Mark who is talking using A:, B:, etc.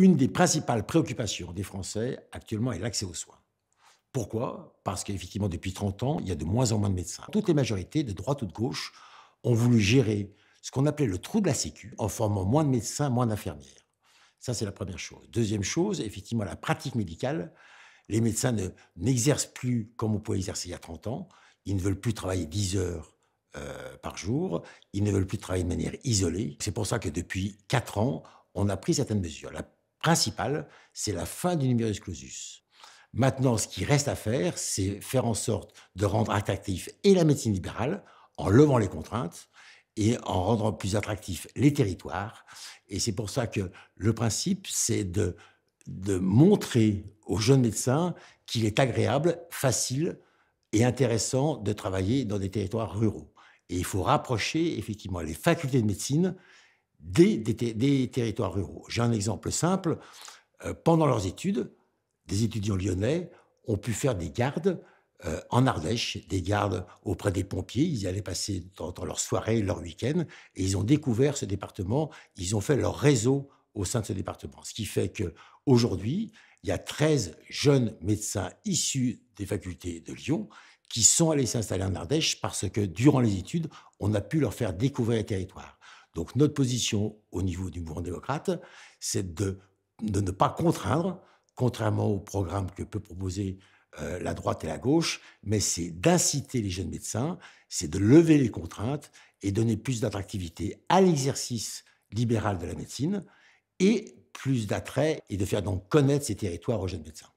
A: une des principales préoccupations des Français actuellement est l'accès aux soins. Pourquoi Parce qu'effectivement, depuis 30 ans, il y a de moins en moins de médecins. Toutes les majorités, de droite ou de gauche, ont voulu gérer ce qu'on appelait le trou de la Sécu en formant moins de médecins, moins d'infirmières. Ça, c'est la première chose. Deuxième chose, effectivement, la pratique médicale. Les médecins n'exercent plus comme on pouvait exercer il y a 30 ans. Ils ne veulent plus travailler 10 heures euh, par jour. Ils ne veulent plus travailler de manière isolée. C'est pour ça que depuis 4 ans, on a pris certaines mesures. La principal, c'est la fin du numerus clausus. Maintenant, ce qui reste à faire, c'est faire en sorte de rendre attractif et la médecine libérale en levant les contraintes et en rendant plus attractifs les territoires. Et c'est pour ça que le principe, c'est de, de montrer aux jeunes médecins qu'il est agréable, facile et intéressant de travailler dans des territoires ruraux. Et il faut rapprocher effectivement les facultés de médecine des, territoires ruraux. J'ai un exemple simple. Euh, pendant leurs études, des étudiants lyonnais ont pu faire des gardes euh, en Ardèche, des gardes auprès des pompiers. Ils y allaient passer dans, dans leurs soirées, leurs week end et ils ont découvert ce département. Ils ont fait leur réseau au sein de ce département. Ce qui fait qu'aujourd'hui, il y a 13 jeunes médecins issus des facultés de Lyon qui sont allés s'installer en Ardèche parce que durant les études, on a pu leur faire découvrir les territoires. Donc notre position au niveau du mouvement démocrate, c'est de, ne pas contraindre, contrairement au programme que peut proposer euh, la droite et la gauche, mais c'est d'inciter les jeunes médecins, c'est de lever les contraintes et donner plus d'attractivité à l'exercice libéral de la médecine et plus d'attrait et de faire donc connaître ces territoires aux jeunes médecins.